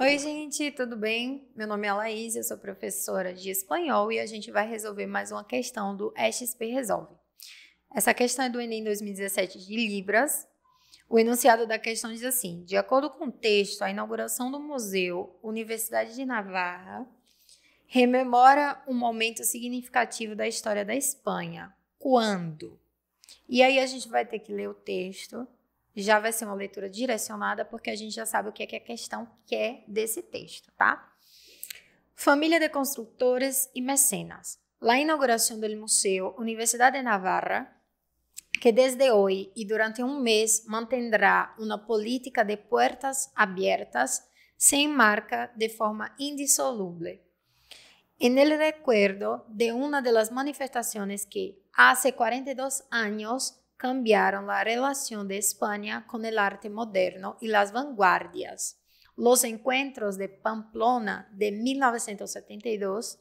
Oi, gente, tudo bem? Meu nome é Laís, eu sou professora de espanhol e a gente vai resolver mais uma questão do XP Resolve. Essa questão é do Enem 2017 de Libras. O enunciado da questão diz assim: de acordo com o texto, a inauguração do Museu Universidade de Navarra rememora um momento significativo da história da Espanha. Quando? E aí a gente vai ter que ler o texto já vai ser uma leitura direcionada, porque a gente já sabe o que é que a questão quer desse texto, tá? Família de construtores e mecenas. La inauguração do museu Universidade de Navarra, que desde hoje e durante um mês mantendrá uma política de portas abertas sem marca de forma indissolúvel. En el recuerdo de una de las manifestaciones que hace 42 años cambiaron la relación de España con el arte moderno y las vanguardias. Los encuentros de Pamplona de 1972,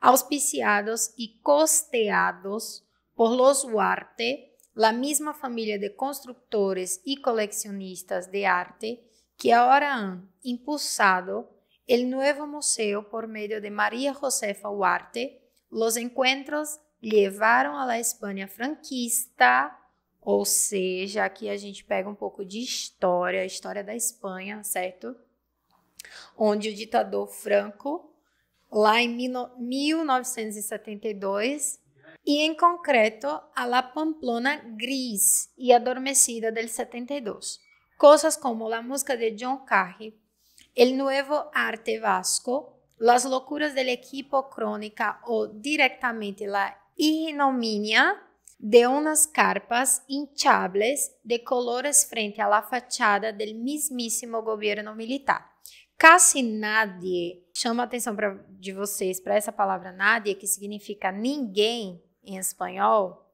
auspiciados y costeados por los Huarte, la misma familia de constructores y coleccionistas de arte que ahora han impulsado el nuevo museo por medio de María Josefa Huarte, los encuentros levaram à La Espanha franquista, ou seja, aqui a gente pega um pouco de história, a história da Espanha, certo? Onde o ditador Franco, lá em 1972, e em concreto a La Pamplona Gris e Adormecida del 72. Coisas como La Música de John Carrey, El Nuevo Arte Vasco, Las Locuras del Equipo Crônica ou diretamente La y ignominia de unas carpas hinchables de colores frente à la fachada del mismíssimo governo militar. Casi nadie, chama a atenção pra, de vocês para essa palavra nadie, que significa ninguém em espanhol.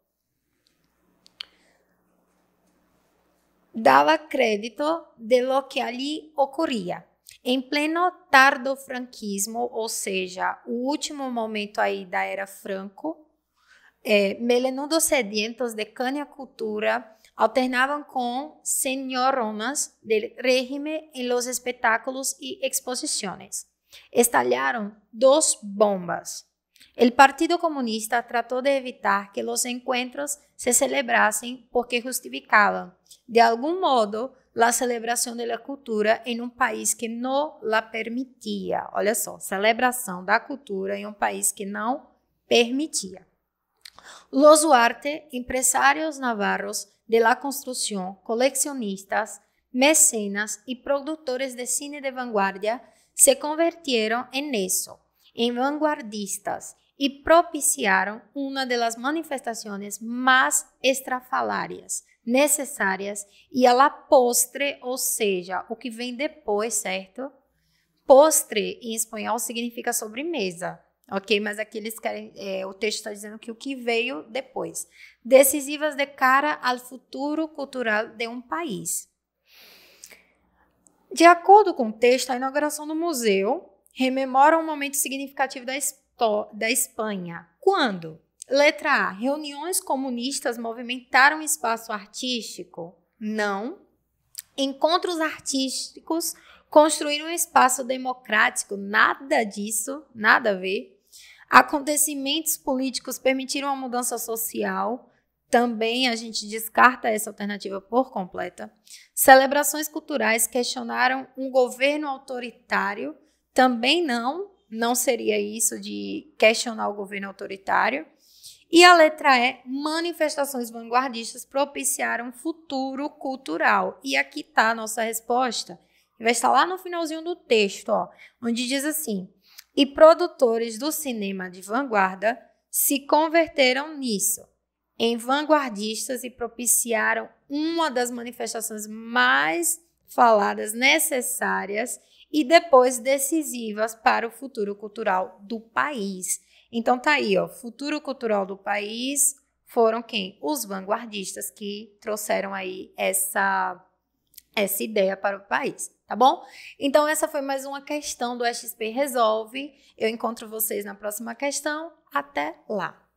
Dava crédito de lo que ali ocorria. Em pleno tardofranquismo, ou seja, o último momento aí da era Franco, eh, melenudos sedientos de caña cultura alternaban con señoronas del régimen en los espectáculos y exposiciones. Estallaron dos bombas. El Partido Comunista trató de evitar que los encuentros se celebrasen porque justificaban, de algún modo, la celebración de la cultura en un país que no la permitía. Olha só, de la cultura en em un um país que no permitía. Los Duarte, empresários navarros de la construcción, coleccionistas, mecenas e productores de cine de vanguardia, se convirtieron en eso, en vanguardistas, y propiciaron una de las manifestaciones más estrafalarias, necessárias e a la postre, ou seja, o que vem depois, certo? Postre em espanhol significa sobremesa ok? Mas aqui eles querem, é, o texto está dizendo que o que veio depois. Decisivas de cara ao futuro cultural de um país. De acordo com o texto, a inauguração do museu rememora um momento significativo da, da Espanha. Quando? Letra A. Reuniões comunistas movimentaram o espaço artístico? Não. Encontros artísticos construíram um espaço democrático? Nada disso, nada a ver. Acontecimentos políticos permitiram a mudança social. Também a gente descarta essa alternativa por completa. Celebrações culturais questionaram um governo autoritário. Também não, não seria isso de questionar o governo autoritário. E a letra E, manifestações vanguardistas propiciaram futuro cultural. E aqui está a nossa resposta. Vai estar lá no finalzinho do texto, ó, onde diz assim: e produtores do cinema de vanguarda se converteram nisso, em vanguardistas e propiciaram uma das manifestações mais faladas, necessárias e depois decisivas para o futuro cultural do país. Então tá aí, ó, futuro cultural do país foram quem? Os vanguardistas que trouxeram aí essa essa ideia para o país, tá bom? Então, essa foi mais uma questão do XP Resolve. Eu encontro vocês na próxima questão. Até lá!